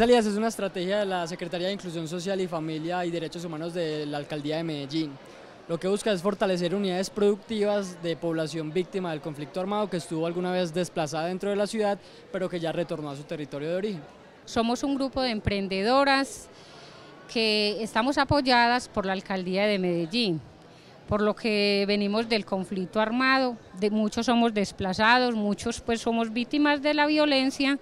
Alías es una estrategia de la Secretaría de Inclusión Social y Familia y Derechos Humanos de la Alcaldía de Medellín. Lo que busca es fortalecer unidades productivas de población víctima del conflicto armado que estuvo alguna vez desplazada dentro de la ciudad, pero que ya retornó a su territorio de origen. Somos un grupo de emprendedoras que estamos apoyadas por la Alcaldía de Medellín, por lo que venimos del conflicto armado, de muchos somos desplazados, muchos pues somos víctimas de la violencia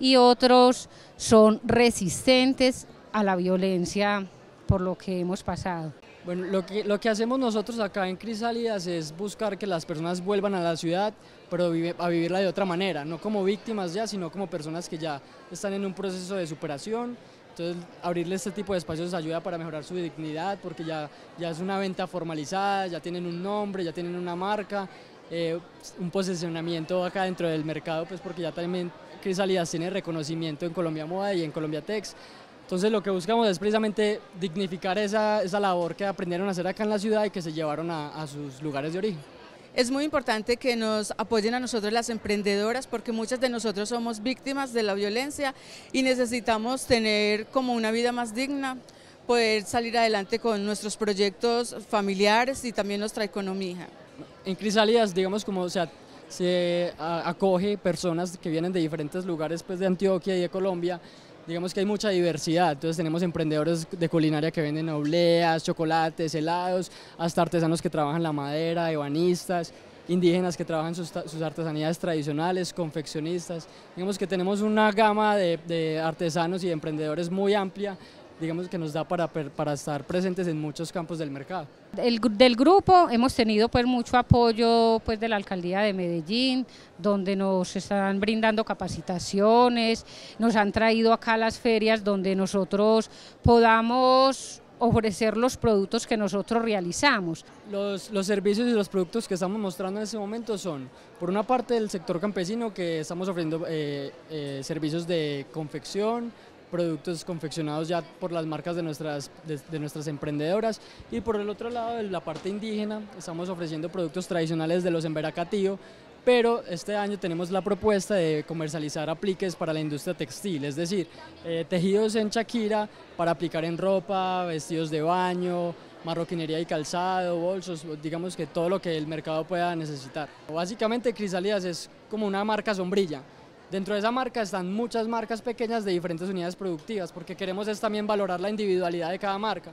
y otros son resistentes a la violencia por lo que hemos pasado. Bueno, lo que, lo que hacemos nosotros acá en Crisálidas es buscar que las personas vuelvan a la ciudad, pero a vivirla de otra manera, no como víctimas ya, sino como personas que ya están en un proceso de superación. Entonces, abrirle este tipo de espacios ayuda para mejorar su dignidad, porque ya, ya es una venta formalizada, ya tienen un nombre, ya tienen una marca, eh, un posicionamiento acá dentro del mercado, pues porque ya también Crisalidas tiene reconocimiento en Colombia Moda y en Colombia Tex. Entonces lo que buscamos es precisamente dignificar esa, esa labor que aprendieron a hacer acá en la ciudad y que se llevaron a, a sus lugares de origen. Es muy importante que nos apoyen a nosotros las emprendedoras porque muchas de nosotros somos víctimas de la violencia y necesitamos tener como una vida más digna, poder salir adelante con nuestros proyectos familiares y también nuestra economía en Crisalidas, digamos, como sea, se acoge personas que vienen de diferentes lugares pues, de Antioquia y de Colombia. Digamos que hay mucha diversidad, entonces tenemos emprendedores de culinaria que venden obleas, chocolates, helados, hasta artesanos que trabajan la madera, ebanistas, indígenas que trabajan sus, sus artesanías tradicionales, confeccionistas. Digamos que tenemos una gama de, de artesanos y de emprendedores muy amplia digamos que nos da para, para estar presentes en muchos campos del mercado. El, del grupo hemos tenido pues mucho apoyo pues de la alcaldía de Medellín, donde nos están brindando capacitaciones, nos han traído acá a las ferias donde nosotros podamos ofrecer los productos que nosotros realizamos. Los, los, servicios y los productos que estamos mostrando en este momento son, por una parte, el sector campesino, que estamos ofreciendo eh, eh, servicios de confección, productos confeccionados ya por las marcas de nuestras, de, nuestras emprendedoras. Y por el otro lado, de la parte indígena, estamos ofreciendo productos tradicionales de los Emberacatío, pero este año tenemos la propuesta de comercializar apliques para la industria textil, es decir, eh, tejidos en chaquira para aplicar en ropa, vestidos de baño, marroquinería y calzado, bolsos, digamos que todo lo que el mercado pueda necesitar. Básicamente Crisalidas es como una marca sombrilla, Dentro de esa marca están muchas marcas pequeñas de diferentes unidades productivas, porque queremos es también valorar la individualidad de cada marca.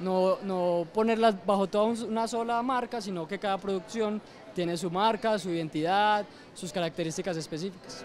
No, no ponerlas bajo toda una sola marca, sino que cada producción tiene su marca, su identidad, sus características específicas.